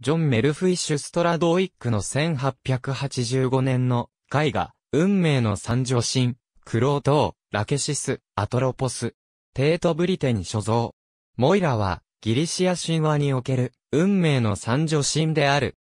ジョン・メルフィッシュ・ストラドーイックの1885年の絵画、運命の三女神、クロートー、ラケシス、アトロポス、テート・ブリテに所蔵。モイラは、ギリシア神話における、運命の三女神である。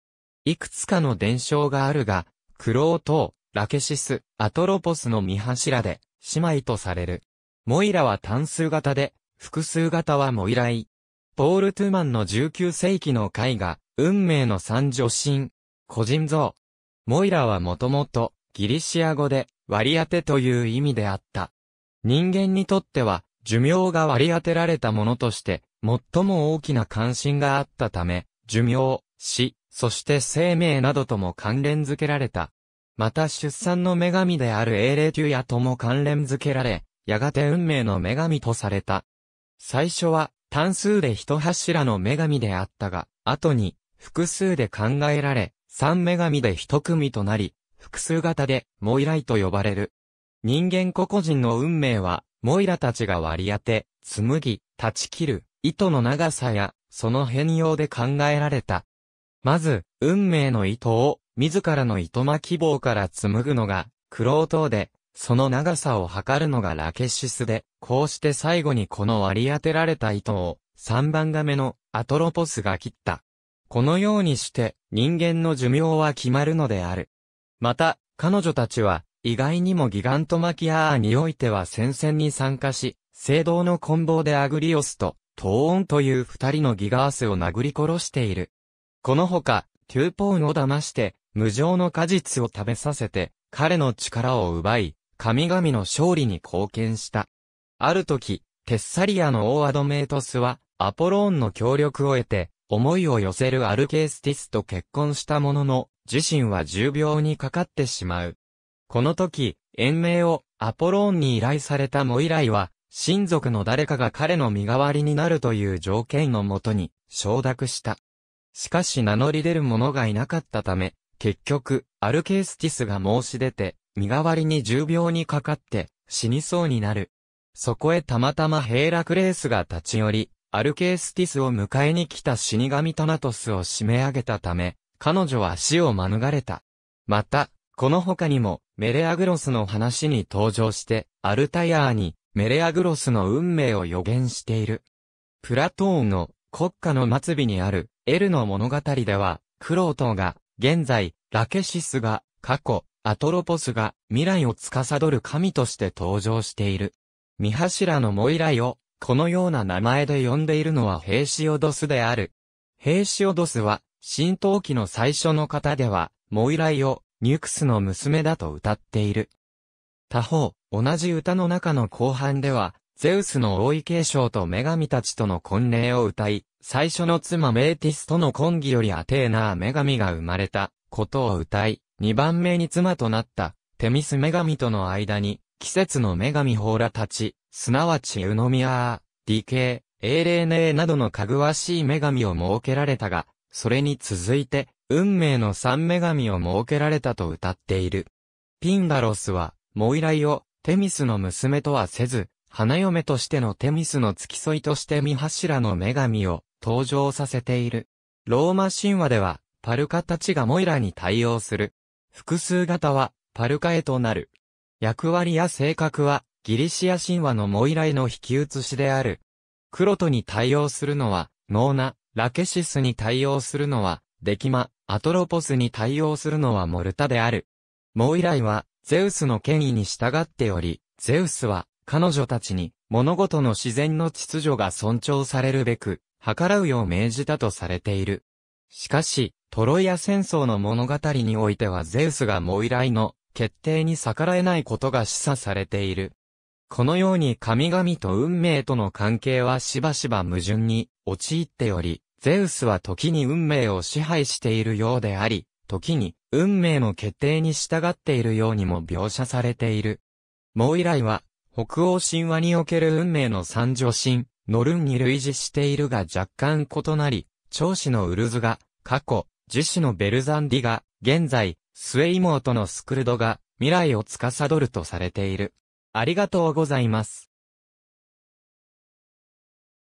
いくつかの伝承があるが、クロートー、ラケシス、アトロポスの見柱で、姉妹とされる。モイラは単数型で、複数型はモイライ。ポール・トゥーマンの19世紀の絵画、運命の三女神、個人像。モイラはもともと、ギリシア語で、割り当てという意味であった。人間にとっては、寿命が割り当てられたものとして、最も大きな関心があったため、寿命、死、そして生命などとも関連づけられた。また出産の女神である英霊級やとも関連づけられ、やがて運命の女神とされた。最初は単数で一柱の女神であったが、後に複数で考えられ、三女神で一組となり、複数型でモイライと呼ばれる。人間個々人の運命は、モイラたちが割り当て、紡ぎ、断ち切る、糸の長さや、その変容で考えられた。まず、運命の糸を、自らの糸巻き棒から紡ぐのが、苦労等で、その長さを測るのがラケシスで、こうして最後にこの割り当てられた糸を、三番亀のアトロポスが切った。このようにして人間の寿命は決まるのである。また、彼女たちは意外にもギガントマキアーにおいては戦線に参加し、聖堂の棍棒でアグリオスとトーンという二人のギガースを殴り殺している。このほか、トューポーンを騙して、無情の果実を食べさせて、彼の力を奪い、神々の勝利に貢献した。ある時、テッサリアのオーアドメイトスは、アポローンの協力を得て、思いを寄せるアルケースティスと結婚したものの、自身は重病にかかってしまう。この時、延命をアポローンに依頼されたモイライは、親族の誰かが彼の身代わりになるという条件のもとに承諾した。しかし名乗り出る者がいなかったため、結局、アルケースティスが申し出て、身代わりに重病にかかって死にそうになる。そこへたまたまヘイラクレースが立ち寄り、アルケースティスを迎えに来た死神タナトスを締め上げたため、彼女は死を免れた。また、この他にも、メレアグロスの話に登場して、アルタヤーに、メレアグロスの運命を予言している。プラトーンの国家の末尾にある、エルの物語では、クロートが、現在、ラケシスが、過去、アトロポスが、未来を司る神として登場している。三柱のモイライを、このような名前で呼んでいるのはヘイシオドスである。ヘイシオドスは、新陶器の最初の方では、モイライを、ニュクスの娘だと歌っている。他方、同じ歌の中の後半では、ゼウスの王位継承と女神たちとの婚礼を歌い、最初の妻メーティスとの婚儀よりアテーナー女神が生まれたことを歌い、二番目に妻となったテミス女神との間に季節の女神ホーラたち、すなわちウノミアー、ディケイ、エーレーネーなどのかぐわしい女神を設けられたが、それに続いて、運命の三女神を設けられたと歌っている。ピンダロスは、モイライを、テミスの娘とはせず、花嫁としてのテミスの付き添いとして三柱の女神を登場させている。ローマ神話では、パルカたちがモイラに対応する。複数型は、パルカエとなる。役割や性格は、ギリシア神話のモイライの引き写しである。クロトに対応するのは、ノーナ、ラケシスに対応するのは、デキマ、アトロポスに対応するのはモルタである。モイライは、ゼウスの権威に従っており、ゼウスは、彼女たちに、物事の自然の秩序が尊重されるべく、計らうよう命じたとされている。しかし、トロイア戦争の物語においてはゼウスがモイライの決定に逆らえないことが示唆されている。このように神々と運命との関係はしばしば矛盾に陥っており、ゼウスは時に運命を支配しているようであり、時に運命の決定に従っているようにも描写されている。もう以来は、北欧神話における運命の三女神、ノルンに類似しているが若干異なり、長子のウルズが、過去、樹脂のベルザンディが、現在、末妹のスクルドが未来を司るとされている。ありがとうございます。